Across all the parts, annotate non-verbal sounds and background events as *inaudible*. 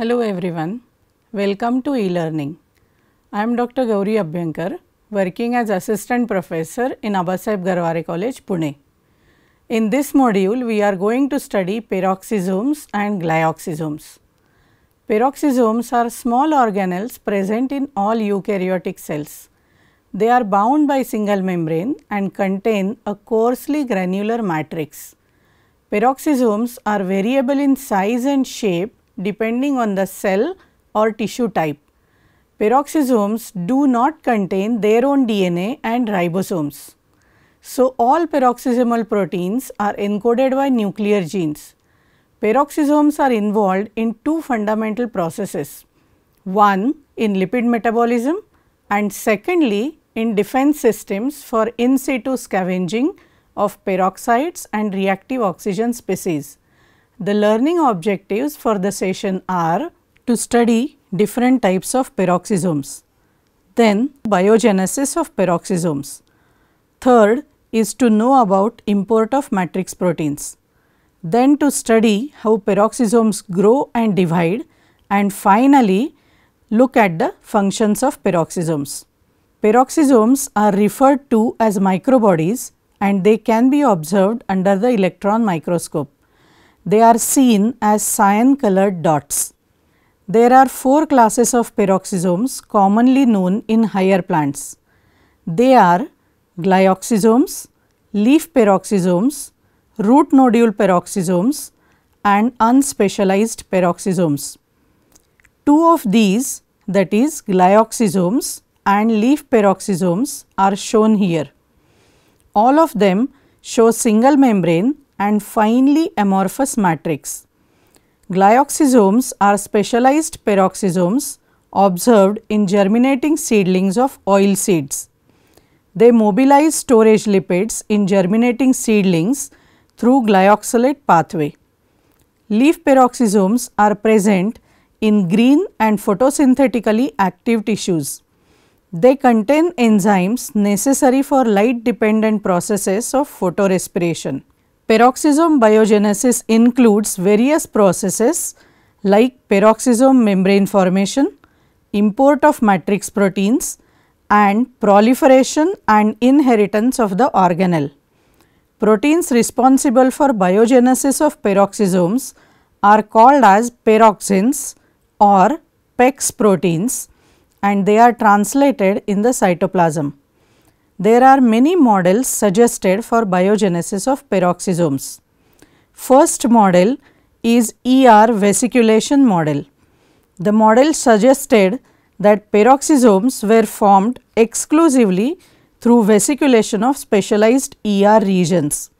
Hello everyone, welcome to e-learning. I am Dr. Gauri Abhyankar, working as Assistant Professor in Abasaheb Garware College, Pune. In this module, we are going to study peroxisomes and glyoxisomes. Peroxisomes are small organelles present in all eukaryotic cells. They are bound by single membrane and contain a coarsely granular matrix. Peroxisomes are variable in size and shape depending on the cell or tissue type. Peroxisomes do not contain their own DNA and ribosomes. So, all peroxisomal proteins are encoded by nuclear genes. Peroxisomes are involved in two fundamental processes, one in lipid metabolism and secondly in defense systems for in situ scavenging of peroxides and reactive oxygen species. The learning objectives for the session are to study different types of peroxisomes, then biogenesis of peroxisomes. Third is to know about import of matrix proteins, then to study how peroxisomes grow and divide and finally, look at the functions of peroxisomes. Peroxisomes are referred to as microbodies and they can be observed under the electron microscope. They are seen as cyan colored dots. There are four classes of peroxisomes commonly known in higher plants. They are glyoxysomes, leaf peroxisomes, root nodule peroxisomes and unspecialized peroxisomes. Two of these that is glyoxysomes and leaf peroxisomes are shown here. All of them show single membrane and finely amorphous matrix. Glyoxysomes are specialized peroxisomes observed in germinating seedlings of oil seeds. They mobilize storage lipids in germinating seedlings through glyoxylate pathway. Leaf peroxisomes are present in green and photosynthetically active tissues. They contain enzymes necessary for light dependent processes of photorespiration. Peroxisome biogenesis includes various processes like peroxisome membrane formation, import of matrix proteins and proliferation and inheritance of the organelle. Proteins responsible for biogenesis of peroxisomes are called as peroxins or PEX proteins and they are translated in the cytoplasm. There are many models suggested for biogenesis of peroxisomes. First model is ER vesiculation model. The model suggested that peroxisomes were formed exclusively through vesiculation of specialized ER regions.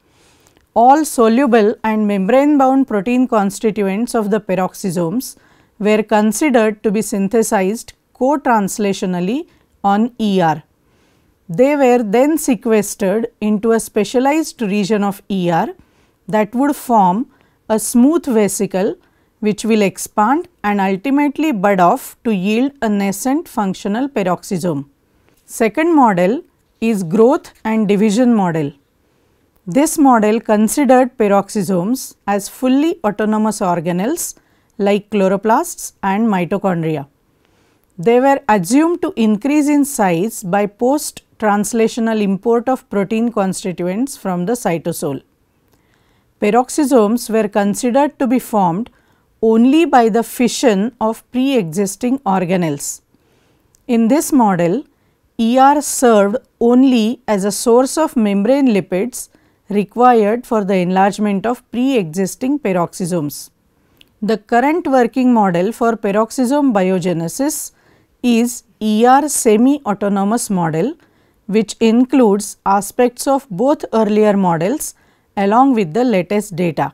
All soluble and membrane bound protein constituents of the peroxisomes were considered to be synthesized co-translationally on ER. They were then sequestered into a specialized region of ER that would form a smooth vesicle which will expand and ultimately bud off to yield a nascent functional peroxisome. Second model is growth and division model. This model considered peroxisomes as fully autonomous organelles like chloroplasts and mitochondria. They were assumed to increase in size by post translational import of protein constituents from the cytosol. Peroxisomes were considered to be formed only by the fission of pre-existing organelles. In this model, ER served only as a source of membrane lipids required for the enlargement of pre-existing peroxisomes. The current working model for peroxisome biogenesis is ER semi-autonomous model which includes aspects of both earlier models along with the latest data.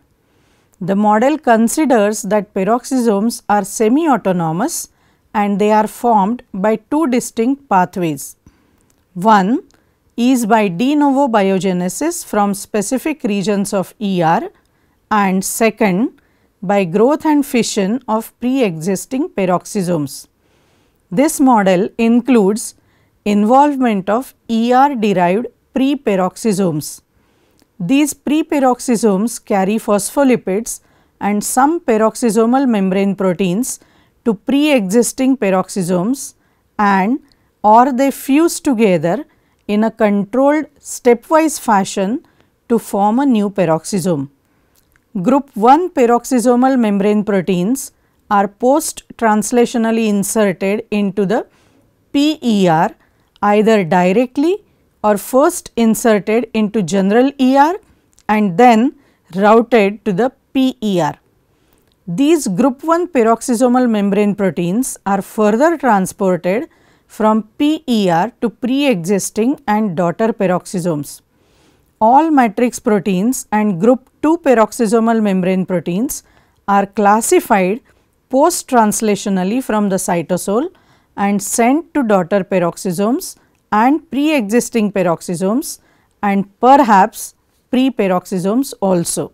The model considers that peroxisomes are semi-autonomous and they are formed by two distinct pathways. One is by de novo biogenesis from specific regions of ER and second by growth and fission of pre-existing peroxisomes. This model includes involvement of ER derived preperoxisomes. These preperoxisomes carry phospholipids and some peroxisomal membrane proteins to pre-existing peroxisomes and or they fuse together in a controlled stepwise fashion to form a new peroxisome. Group 1 peroxisomal membrane proteins are post-translationally inserted into the PER either directly or first inserted into general ER and then routed to the PER. These group 1 peroxisomal membrane proteins are further transported from PER to pre-existing and daughter peroxisomes. All matrix proteins and group 2 peroxisomal membrane proteins are classified post-translationally from the cytosol and sent to daughter peroxisomes and pre-existing peroxisomes and perhaps pre-peroxisomes also.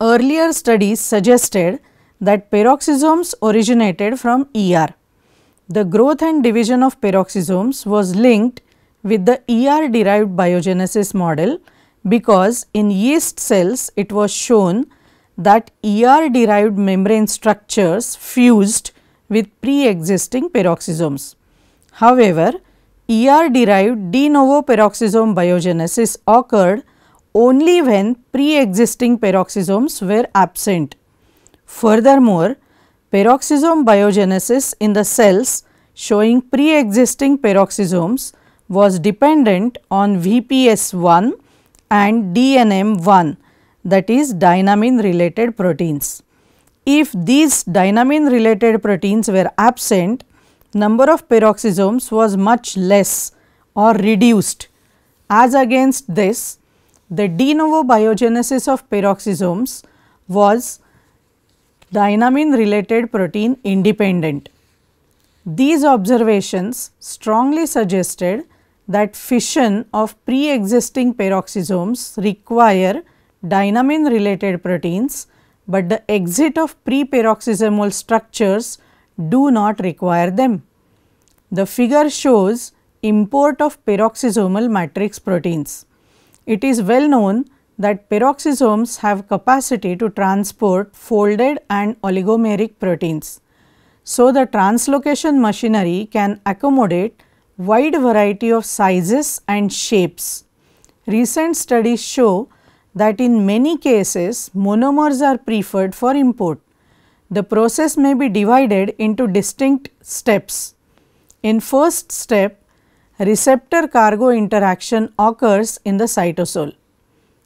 Earlier studies suggested that peroxisomes originated from ER. The growth and division of peroxisomes was linked with the ER derived biogenesis model because in yeast cells it was shown that ER derived membrane structures fused with pre-existing peroxisomes. However, ER derived de novo peroxisome biogenesis occurred only when pre-existing peroxisomes were absent. Furthermore, peroxisome biogenesis in the cells showing pre-existing peroxisomes was dependent on VPS1 and DNM1 that is dynamin related proteins. If these dynamin related proteins were absent, number of peroxisomes was much less or reduced. As against this, the de novo biogenesis of peroxisomes was dynamin related protein independent. These observations strongly suggested that fission of pre-existing peroxisomes require dynamin related proteins but the exit of preperoxisomal structures do not require them. The figure shows import of peroxisomal matrix proteins. It is well known that peroxisomes have capacity to transport folded and oligomeric proteins. So, the translocation machinery can accommodate wide variety of sizes and shapes. Recent studies show that in many cases monomers are preferred for import. The process may be divided into distinct steps. In first step, receptor cargo interaction occurs in the cytosol.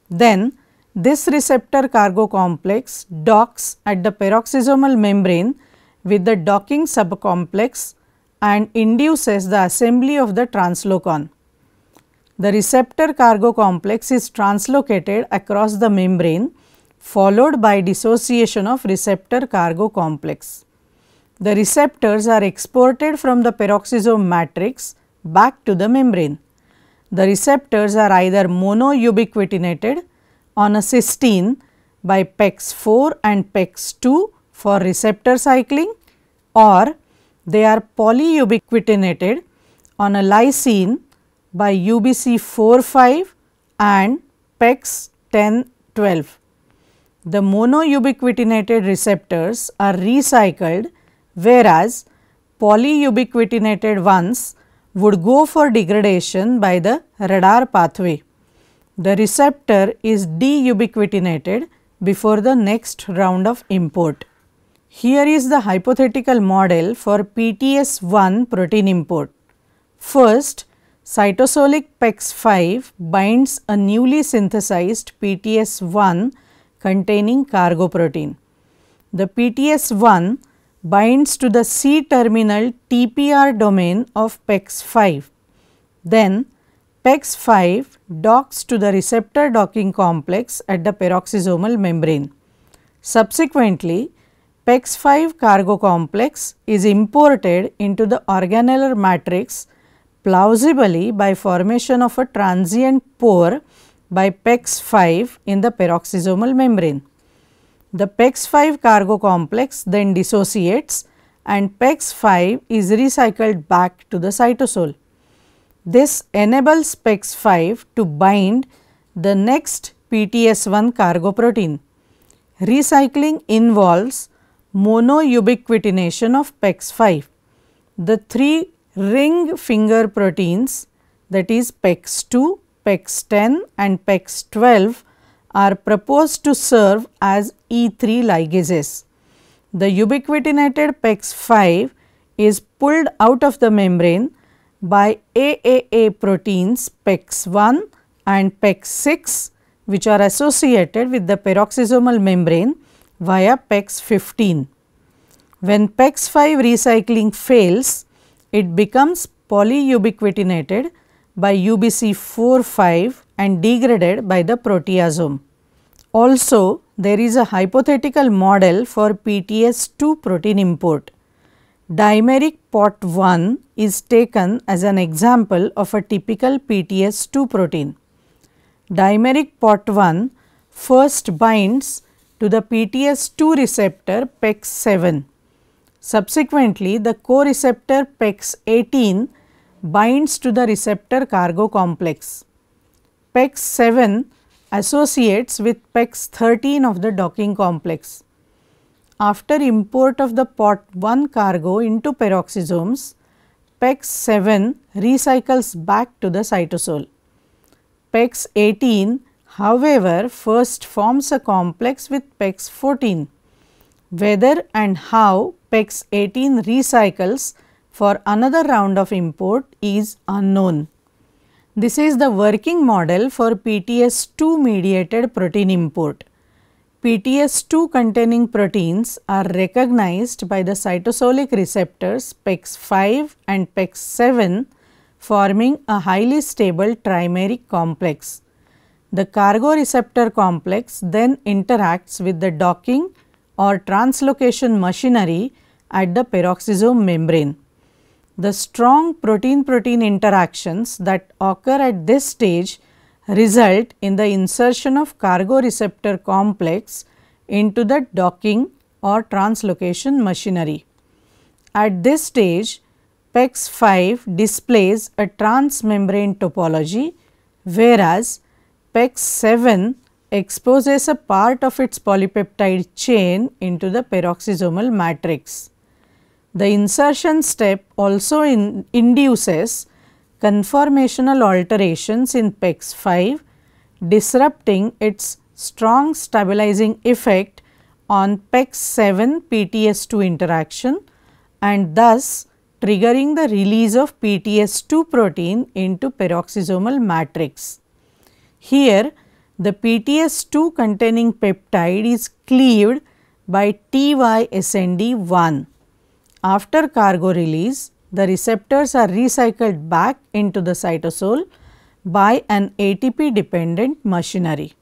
Then this receptor cargo complex docks at the peroxisomal membrane with the docking subcomplex and induces the assembly of the translocon. The receptor cargo complex is translocated across the membrane followed by dissociation of receptor cargo complex. The receptors are exported from the peroxisome matrix back to the membrane. The receptors are either monoubiquitinated on a cysteine by PEX4 and PEX2 for receptor cycling or they are polyubiquitinated on a lysine by UBC 4 5 and PEX 10 12. The monoubiquitinated receptors are recycled whereas polyubiquitinated ones would go for degradation by the radar pathway. The receptor is deubiquitinated before the next round of import. Here is the hypothetical model for PTS1 protein import. First, Cytosolic PEX5 binds a newly synthesized PTS1 containing cargo protein. The PTS1 binds to the C terminal TPR domain of PEX5. Then PEX5 docks to the receptor docking complex at the peroxisomal membrane. Subsequently, PEX5 cargo complex is imported into the organellar matrix plausibly by formation of a transient pore by PEX5 in the peroxisomal membrane. The PEX5 cargo complex then dissociates and PEX5 is recycled back to the cytosol. This enables PEX5 to bind the next PTS1 cargo protein. Recycling involves monoubiquitination of PEX5. The three ring finger proteins that is PEX2, PEX10 and PEX12 are proposed to serve as E3 ligases. The ubiquitinated PEX5 is pulled out of the membrane by AAA proteins PEX1 and PEX6 which are associated with the peroxisomal membrane via PEX15. When PEX5 recycling fails, it becomes polyubiquitinated by ubc 4 5 and degraded by the proteasome. Also, there is a hypothetical model for PTS2 protein import. Dimeric POT1 is taken as an example of a typical PTS2 protein. Dimeric POT1 first binds to the PTS2 receptor PEX7 Subsequently, the co-receptor PEX18 binds to the receptor cargo complex. PEX7 associates with PEX13 of the docking complex. After import of the POT1 cargo into peroxisomes, PEX7 recycles back to the cytosol. PEX18 however first forms a complex with PEX14 whether and how PEX 18 recycles for another round of import is unknown. This is the working model for PTS2 mediated protein import. PTS2 containing proteins are recognized by the cytosolic receptors PEX5 and PEX7 forming a highly stable trimeric complex. The cargo receptor complex then interacts with the docking or translocation machinery at the peroxisome membrane. The strong protein-protein interactions that occur at this stage result in the insertion of cargo receptor complex into the docking or translocation machinery. At this stage, PEX5 displays a transmembrane topology whereas PEX7 exposes a part of its polypeptide chain into the peroxisomal matrix. The insertion step also in induces conformational alterations in PEX5 disrupting its strong stabilizing effect on PEX7 PTS2 interaction and thus triggering the release of PTS2 protein into peroxisomal matrix. Here the PTS2 containing peptide is cleaved by TYSND1. After cargo release, the receptors are recycled back into the cytosol by an ATP dependent machinery.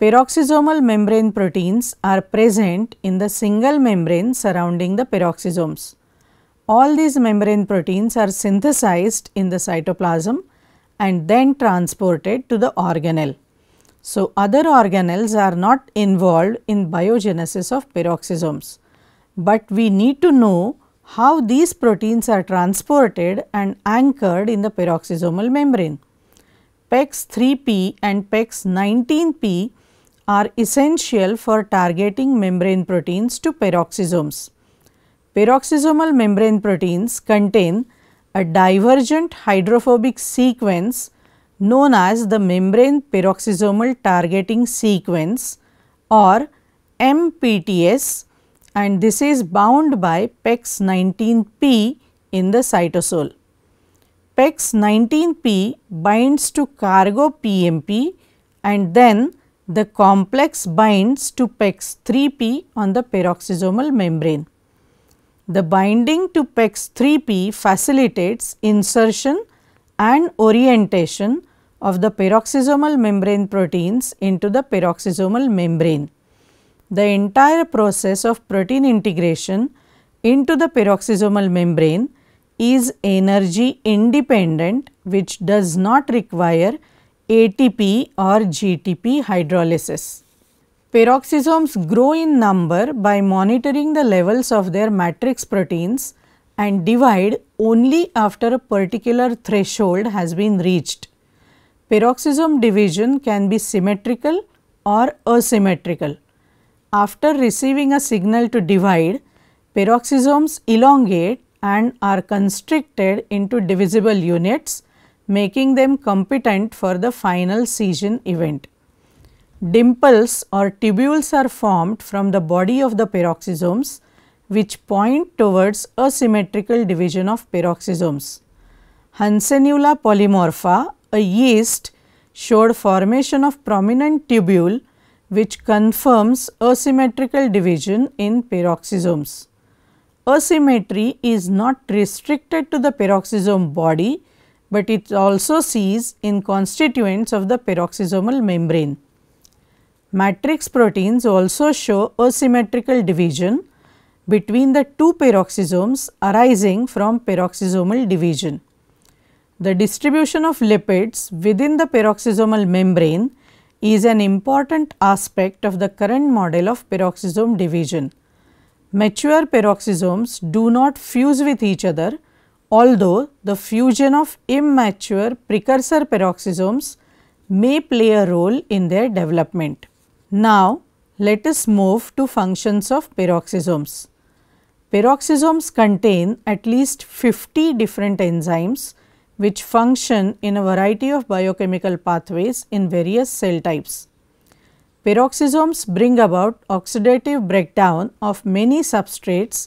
Peroxisomal membrane proteins are present in the single membrane surrounding the peroxisomes. All these membrane proteins are synthesized in the cytoplasm and then transported to the organelle. So, other organelles are not involved in biogenesis of peroxisomes, but we need to know how these proteins are transported and anchored in the peroxisomal membrane. PEX 3P and PEX 19P are essential for targeting membrane proteins to peroxisomes. Peroxisomal membrane proteins contain a divergent hydrophobic sequence known as the membrane peroxisomal targeting sequence or MPTS and this is bound by PEX19P in the cytosol. PEX19P binds to cargo PMP and then the complex binds to PEX3P on the peroxisomal membrane. The binding to PEX3P facilitates insertion and orientation of the peroxisomal membrane proteins into the peroxisomal membrane. The entire process of protein integration into the peroxisomal membrane is energy independent which does not require ATP or GTP hydrolysis. Peroxisomes grow in number by monitoring the levels of their matrix proteins and divide only after a particular threshold has been reached. Peroxisome division can be symmetrical or asymmetrical. After receiving a signal to divide, peroxisomes elongate and are constricted into divisible units, making them competent for the final scission event. Dimples or tubules are formed from the body of the peroxisomes which point towards a symmetrical division of peroxisomes. Hansenula polymorpha, a yeast, showed formation of prominent tubule which confirms asymmetrical division in peroxisomes. Asymmetry is not restricted to the peroxisome body, but it also sees in constituents of the peroxisomal membrane. Matrix proteins also show asymmetrical division between the two peroxisomes arising from peroxisomal division. The distribution of lipids within the peroxisomal membrane is an important aspect of the current model of peroxisome division. Mature peroxisomes do not fuse with each other although the fusion of immature precursor peroxisomes may play a role in their development. Now, let us move to functions of peroxisomes. Peroxisomes contain at least 50 different enzymes which function in a variety of biochemical pathways in various cell types. Peroxisomes bring about oxidative breakdown of many substrates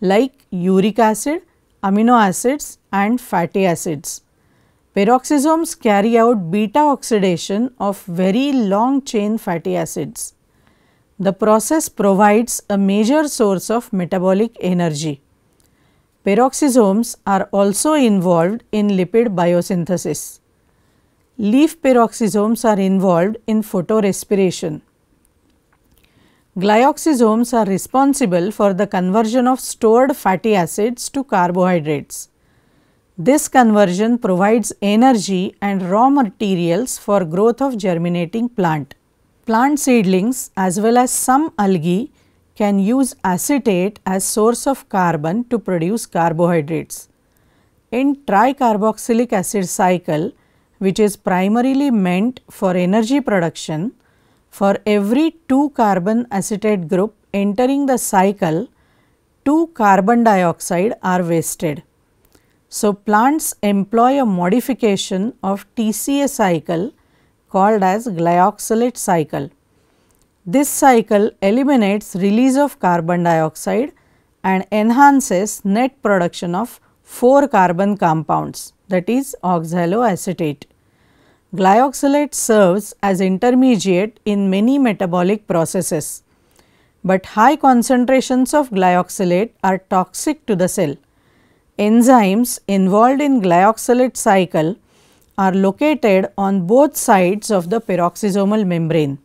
like uric acid, amino acids and fatty acids. Peroxisomes carry out beta oxidation of very long chain fatty acids. The process provides a major source of metabolic energy. Peroxisomes are also involved in lipid biosynthesis. Leaf peroxisomes are involved in photorespiration. Glyoxysomes are responsible for the conversion of stored fatty acids to carbohydrates. This conversion provides energy and raw materials for growth of germinating plant. Plant seedlings as well as some algae can use acetate as source of carbon to produce carbohydrates. In tricarboxylic acid cycle, which is primarily meant for energy production, for every 2 carbon acetate group entering the cycle, 2 carbon dioxide are wasted. So, plants employ a modification of TCA cycle called as glyoxylate cycle. This cycle eliminates release of carbon dioxide and enhances net production of 4 carbon compounds that is oxaloacetate. Glyoxylate serves as intermediate in many metabolic processes, but high concentrations of glyoxylate are toxic to the cell. Enzymes involved in glyoxylate cycle are located on both sides of the peroxisomal membrane.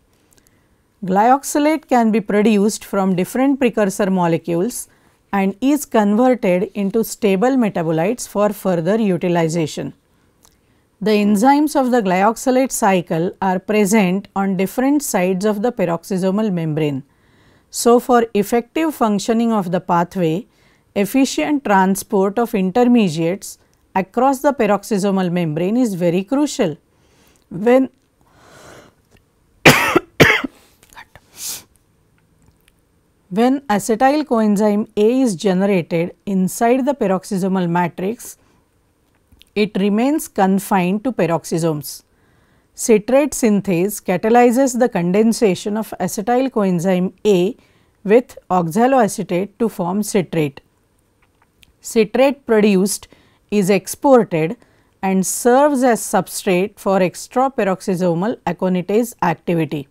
Glyoxylate can be produced from different precursor molecules and is converted into stable metabolites for further utilization. The enzymes of the glyoxylate cycle are present on different sides of the peroxisomal membrane. So, for effective functioning of the pathway, efficient transport of intermediates across the peroxisomal membrane is very crucial. When *coughs* when acetyl coenzyme A is generated inside the peroxisomal matrix, it remains confined to peroxisomes. Citrate synthase catalyzes the condensation of acetyl coenzyme A with oxaloacetate to form citrate. Citrate produced is exported and serves as substrate for peroxisomal aconitase activity.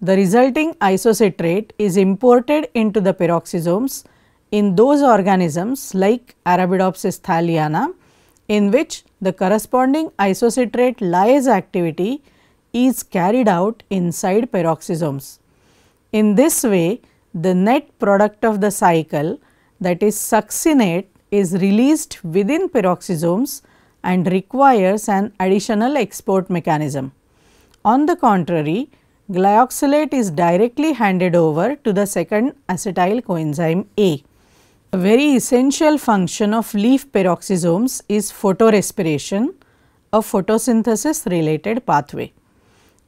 The resulting isocitrate is imported into the peroxisomes in those organisms like Arabidopsis thaliana in which the corresponding isocitrate lyase activity is carried out inside peroxisomes. In this way, the net product of the cycle that is succinate is released within peroxisomes and requires an additional export mechanism. On the contrary, glyoxylate is directly handed over to the second acetyl coenzyme A. A very essential function of leaf peroxisomes is photorespiration, a photosynthesis related pathway.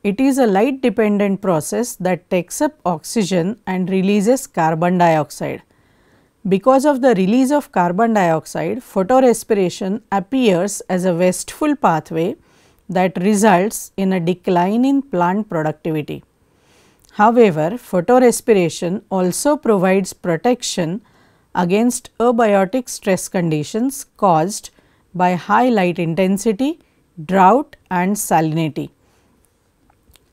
It is a light dependent process that takes up oxygen and releases carbon dioxide. Because of the release of carbon dioxide, photorespiration appears as a wasteful pathway that results in a decline in plant productivity. However, photorespiration also provides protection against abiotic stress conditions caused by high light intensity, drought and salinity.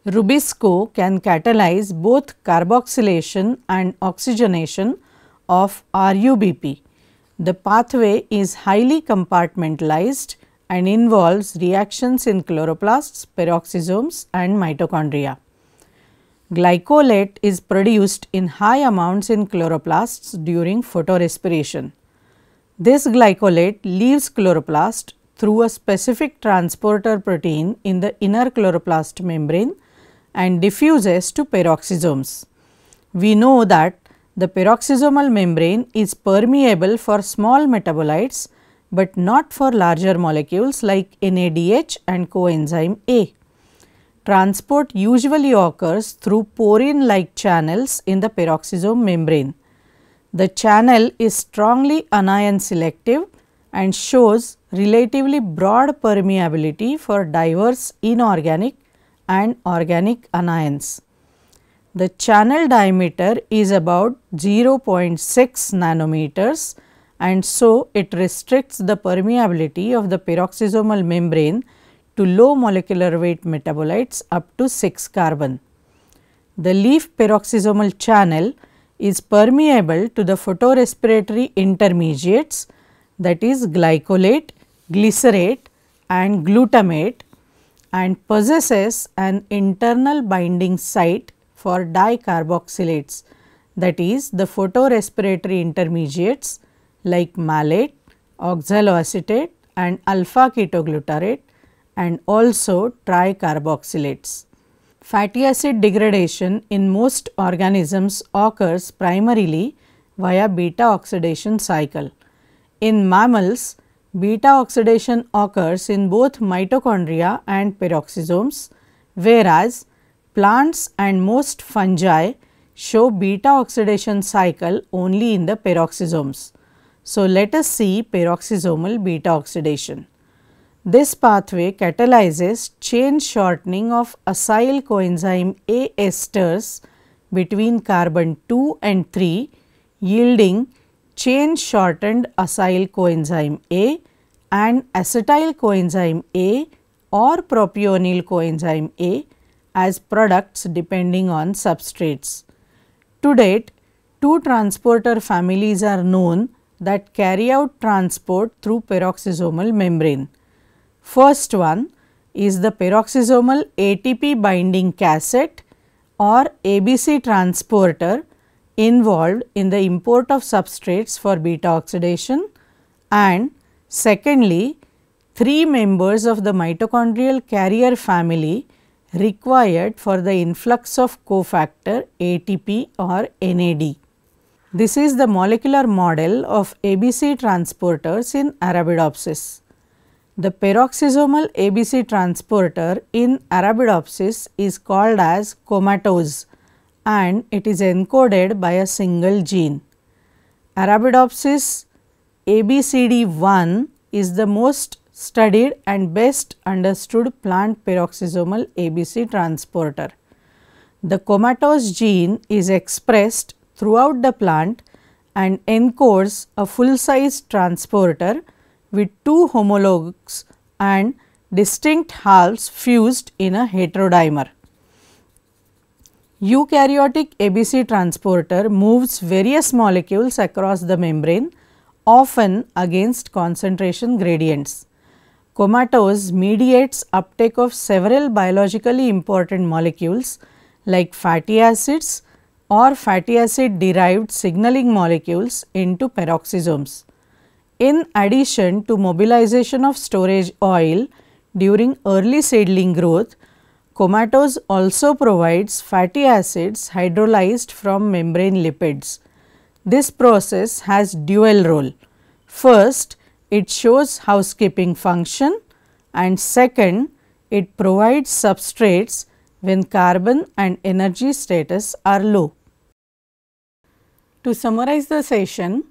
Rubisco can catalyze both carboxylation and oxygenation of RUBP. The pathway is highly compartmentalized and involves reactions in chloroplasts, peroxisomes and mitochondria. Glycolate is produced in high amounts in chloroplasts during photorespiration. This glycolate leaves chloroplast through a specific transporter protein in the inner chloroplast membrane and diffuses to peroxisomes. We know that the peroxisomal membrane is permeable for small metabolites, but not for larger molecules like NADH and coenzyme A. Transport usually occurs through porin like channels in the peroxisome membrane. The channel is strongly anion selective and shows relatively broad permeability for diverse inorganic and organic anions. The channel diameter is about 0.6 nanometers and so it restricts the permeability of the peroxisomal membrane to low molecular weight metabolites up to 6 carbon. The leaf peroxisomal channel is permeable to the photorespiratory intermediates that is glycolate, glycerate and glutamate and possesses an internal binding site for dicarboxylates that is the photorespiratory intermediates like malate, oxaloacetate and alpha ketoglutarate and also tricarboxylates. Fatty acid degradation in most organisms occurs primarily via beta oxidation cycle. In mammals, beta oxidation occurs in both mitochondria and peroxisomes, whereas plants and most fungi show beta oxidation cycle only in the peroxisomes. So, let us see peroxisomal beta oxidation. This pathway catalyzes chain shortening of acyl coenzyme A esters between carbon 2 and 3 yielding chain shortened acyl coenzyme A and acetyl coenzyme A or propionyl coenzyme A as products depending on substrates. To date, two transporter families are known that carry out transport through peroxisomal membrane. First one is the peroxisomal ATP binding cassette or ABC transporter involved in the import of substrates for beta oxidation and secondly, three members of the mitochondrial carrier family required for the influx of cofactor ATP or NAD. This is the molecular model of ABC transporters in Arabidopsis. The peroxisomal ABC transporter in Arabidopsis is called as comatose and it is encoded by a single gene. Arabidopsis ABCD1 is the most studied and best understood plant peroxisomal ABC transporter. The comatose gene is expressed throughout the plant and encodes a full-size transporter with two homologs and distinct halves fused in a heterodimer. Eukaryotic ABC transporter moves various molecules across the membrane often against concentration gradients. Comatose mediates uptake of several biologically important molecules like fatty acids or fatty acid derived signaling molecules into peroxisomes. In addition to mobilization of storage oil during early seedling growth, comatose also provides fatty acids hydrolyzed from membrane lipids. This process has dual role. First, it shows housekeeping function and second it provides substrates when carbon and energy status are low. To summarize the session,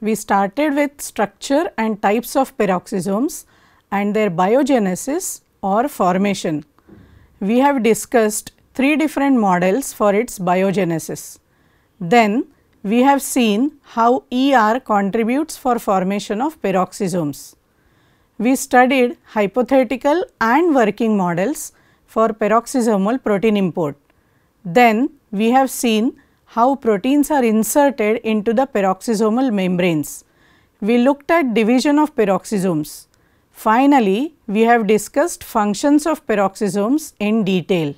we started with structure and types of peroxisomes and their biogenesis or formation. We have discussed three different models for its biogenesis. Then we have seen how ER contributes for formation of peroxisomes. We studied hypothetical and working models for peroxisomal protein import. Then we have seen how proteins are inserted into the peroxisomal membranes. We looked at division of peroxisomes. Finally, we have discussed functions of peroxisomes in detail.